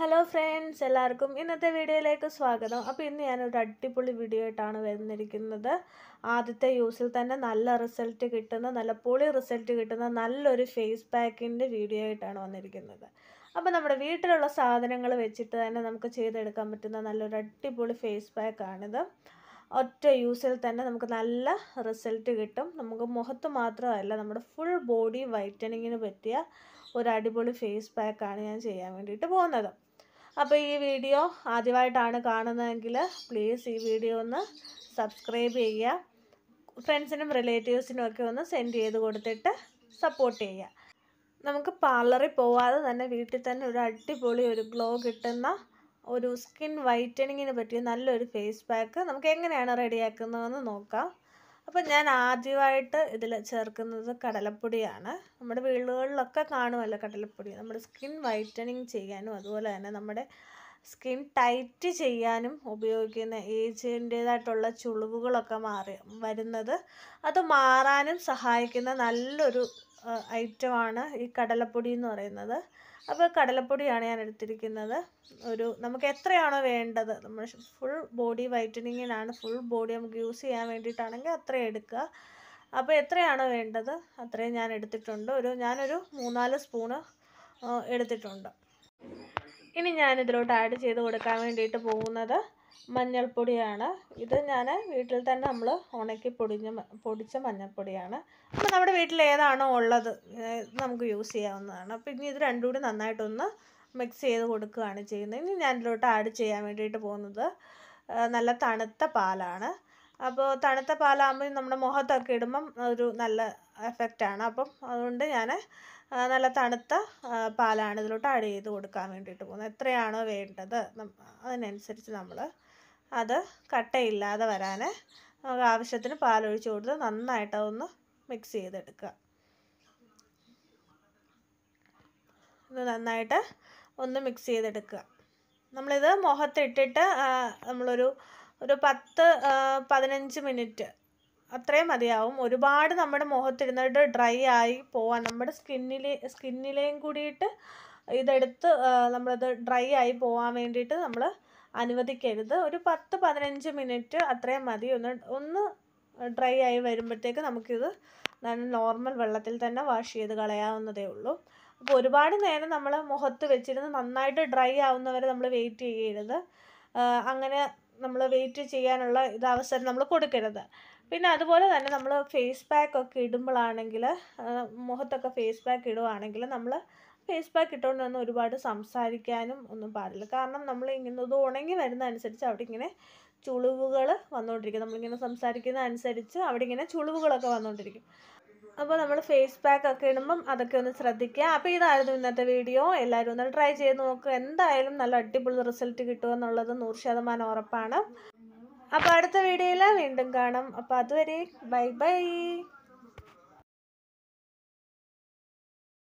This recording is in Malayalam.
ഹലോ ഫ്രണ്ട്സ് എല്ലാവർക്കും ഇന്നത്തെ വീഡിയോയിലേക്ക് സ്വാഗതം അപ്പോൾ ഇന്ന് ഞാനൊരു അടിപൊളി വീഡിയോ ആയിട്ടാണ് വരുന്നിരിക്കുന്നത് ആദ്യത്തെ യൂസിൽ തന്നെ നല്ല റിസൾട്ട് കിട്ടുന്ന നല്ല പൊളി റിസൾട്ട് കിട്ടുന്ന നല്ലൊരു ഫേസ് പാക്കിൻ്റെ വീഡിയോ ആയിട്ടാണ് വന്നിരിക്കുന്നത് അപ്പോൾ നമ്മുടെ വീട്ടിലുള്ള സാധനങ്ങൾ വെച്ചിട്ട് തന്നെ നമുക്ക് ചെയ്തെടുക്കാൻ പറ്റുന്ന നല്ലൊരു അടിപൊളി ഫേസ് പാക്കാണിത് ഒറ്റ യൂസിൽ തന്നെ നമുക്ക് നല്ല റിസൾട്ട് കിട്ടും നമുക്ക് മുഖത്ത് മാത്രമല്ല നമ്മുടെ ഫുൾ ബോഡി വൈറ്റനിങ്ങിന് പറ്റിയ ഒരു അടിപൊളി ഫേസ് പാക്കാണ് ഞാൻ ചെയ്യാൻ വേണ്ടിയിട്ട് പോകുന്നത് അപ്പോൾ ഈ വീഡിയോ ആദ്യമായിട്ടാണ് കാണുന്നതെങ്കിൽ പ്ലീസ് ഈ വീഡിയോ ഒന്ന് സബ്സ്ക്രൈബ് ചെയ്യുക ഫ്രണ്ട്സിനും റിലേറ്റീവ്സിനും ഒക്കെ ഒന്ന് സെൻഡ് ചെയ്ത് കൊടുത്തിട്ട് സപ്പോർട്ട് ചെയ്യുക നമുക്ക് പാർലറിൽ പോവാതെ തന്നെ വീട്ടിൽ തന്നെ ഒരു അടിപൊളി ഒരു ഗ്ലോ കിട്ടുന്ന ഒരു സ്കിൻ വൈറ്റനിങ്ങിന് പറ്റിയ നല്ലൊരു ഫേസ് പാക്ക് നമുക്ക് എങ്ങനെയാണ് റെഡിയാക്കുന്നതെന്ന് നോക്കാം അപ്പോൾ ഞാൻ ആദ്യമായിട്ട് ഇതിൽ ചേർക്കുന്നത് കടലപ്പൊടിയാണ് നമ്മുടെ വീടുകളിലൊക്കെ കാണുമല്ലോ കടലപ്പൊടി നമ്മുടെ സ്കിൻ വൈറ്റനിങ് ചെയ്യാനും അതുപോലെ തന്നെ നമ്മുടെ സ്കിൻ ടൈറ്റ് ചെയ്യാനും ഉപയോഗിക്കുന്ന ഏജിൻ്റേതായിട്ടുള്ള ചുളിവുകളൊക്കെ മാറി വരുന്നത് അത് മാറാനും സഹായിക്കുന്ന നല്ലൊരു ഐറ്റമാണ് ഈ കടലപ്പൊടി എന്ന് പറയുന്നത് അപ്പോൾ കടലപ്പൊടിയാണ് ഞാൻ എടുത്തിരിക്കുന്നത് ഒരു നമുക്ക് എത്രയാണോ വേണ്ടത് നമ്മൾ ഫുൾ ബോഡി വൈറ്റനിങ്ങിനാണ് ഫുൾ ബോഡി നമുക്ക് യൂസ് ചെയ്യാൻ വേണ്ടിയിട്ടാണെങ്കിൽ അത്രയും എടുക്കുക അപ്പോൾ എത്രയാണോ വേണ്ടത് അത്രയും ഞാൻ എടുത്തിട്ടുണ്ട് ഒരു ഞാനൊരു മൂന്നാല് സ്പൂണ് എടുത്തിട്ടുണ്ട് ഇനി ഇതിലോട്ട് ആഡ് ചെയ്ത് കൊടുക്കാൻ വേണ്ടിയിട്ട് പോകുന്നത് മഞ്ഞൾപ്പൊടിയാണ് ഇത് ഞാൻ വീട്ടിൽ തന്നെ നമ്മൾ ഉണക്കി പൊടിഞ്ഞ് പൊടിച്ച മഞ്ഞൾപ്പൊടിയാണ് അപ്പോൾ നമ്മുടെ വീട്ടിൽ ഏതാണോ ഉള്ളത് നമുക്ക് യൂസ് ചെയ്യാവുന്നതാണ് അപ്പോൾ ഇനി ഇത് രണ്ടും കൂടി നന്നായിട്ടൊന്ന് മിക്സ് ചെയ്ത് കൊടുക്കുകയാണ് ചെയ്യുന്നത് ഇനി ഞാനിതിലോട്ട് ആഡ് ചെയ്യാൻ വേണ്ടിയിട്ട് പോകുന്നത് നല്ല തണുത്ത പാലാണ് അപ്പോൾ തണുത്ത പാലാകുമ്പോൾ നമ്മുടെ മുഖത്തൊക്കെ ഇടുമ്പം ഒരു നല്ല എഫക്റ്റാണ് അപ്പം അതുകൊണ്ട് ഞാൻ നല്ല തണുത്ത പാലാണ് ഇതിലോട്ട് ആഡ് ചെയ്ത് കൊടുക്കാൻ വേണ്ടിയിട്ട് പോകുന്നത് എത്രയാണോ വേണ്ടത് അതിനനുസരിച്ച് നമ്മൾ അത് കട്ടയില്ലാതെ വരാൻ നമുക്ക് ആവശ്യത്തിന് പാലൊഴിച്ച് കൊടുത്ത് നന്നായിട്ട് അതൊന്ന് മിക്സ് ചെയ്തെടുക്കുക ഇത് നന്നായിട്ട് ഒന്ന് മിക്സ് ചെയ്തെടുക്കുക നമ്മളിത് മുഖത്തിട്ടിട്ട് നമ്മളൊരു ഒരു പത്ത് പതിനഞ്ച് മിനിറ്റ് അത്രയും മതിയാവും ഒരുപാട് നമ്മുടെ മുഖത്തിരുന്നിട്ട് ഡ്രൈ ആയി പോവാൻ നമ്മുടെ സ്കിന്നിലെ സ്കിന്നിലെയും കൂടിയിട്ട് ഇതെടുത്ത് നമ്മളത് ഡ്രൈ ആയി പോവാൻ വേണ്ടിയിട്ട് നമ്മൾ അനുവദിക്കരുത് ഒരു പത്ത് പതിനഞ്ച് മിനിറ്റ് അത്രയും മതി ഒന്ന് ഒന്ന് ഡ്രൈ ആയി വരുമ്പോഴത്തേക്ക് നമുക്കിത് നോർമൽ വെള്ളത്തിൽ തന്നെ വാഷ് ചെയ്ത് കളയാവുന്നതേ ഉള്ളൂ അപ്പോൾ ഒരുപാട് നേരം നമ്മൾ മുഖത്ത് വെച്ചിരുന്ന് നന്നായിട്ട് ഡ്രൈ ആവുന്നവരെ നമ്മൾ വെയിറ്റ് ചെയ്യരുത് അങ്ങനെ നമ്മൾ വെയിറ്റ് ചെയ്യാനുള്ള ഇത് അവസരം നമ്മൾ കൊടുക്കരുത് പിന്നെ അതുപോലെ തന്നെ നമ്മൾ ഫേസ് പാക്ക് ഒക്കെ ഇടുമ്പോഴാണെങ്കിൽ മുഖത്തൊക്കെ ഫേസ് പാക്ക് ഇടുവാണെങ്കിൽ നമ്മൾ ഫേസ് പാക്ക് ഇട്ടുകൊണ്ട് തന്നെ ഒരുപാട് സംസാരിക്കാനും ഒന്നും പാടില്ല കാരണം നമ്മൾ ഇങ്ങനെ ഇത് ഉണങ്ങി വരുന്ന അനുസരിച്ച് അവിടെ ഇങ്ങനെ ചുളിവുകൾ വന്നുകൊണ്ടിരിക്കും നമ്മളിങ്ങനെ സംസാരിക്കുന്ന അനുസരിച്ച് അവിടെ ഇങ്ങനെ ചുളിവുകളൊക്കെ വന്നുകൊണ്ടിരിക്കും അപ്പോൾ നമ്മൾ ഫേസ് പാക്ക് ഒക്കെ ഇടുമ്പം അതൊക്കെ ഒന്ന് ശ്രദ്ധിക്കുക അപ്പോൾ ഇതായിരുന്നു ഇന്നത്തെ വീഡിയോ എല്ലാവരും ഒന്ന് ട്രൈ ചെയ്ത് നോക്കുക എന്തായാലും നല്ല അടിപൊളി റിസൾട്ട് എന്നുള്ളത് നൂറ് ശതമാനം ഉറപ്പാണ് അപ്പോൾ അടുത്ത വീഡിയോയിൽ വീണ്ടും കാണാം അപ്പോൾ അതുവരെ ബൈ ബൈ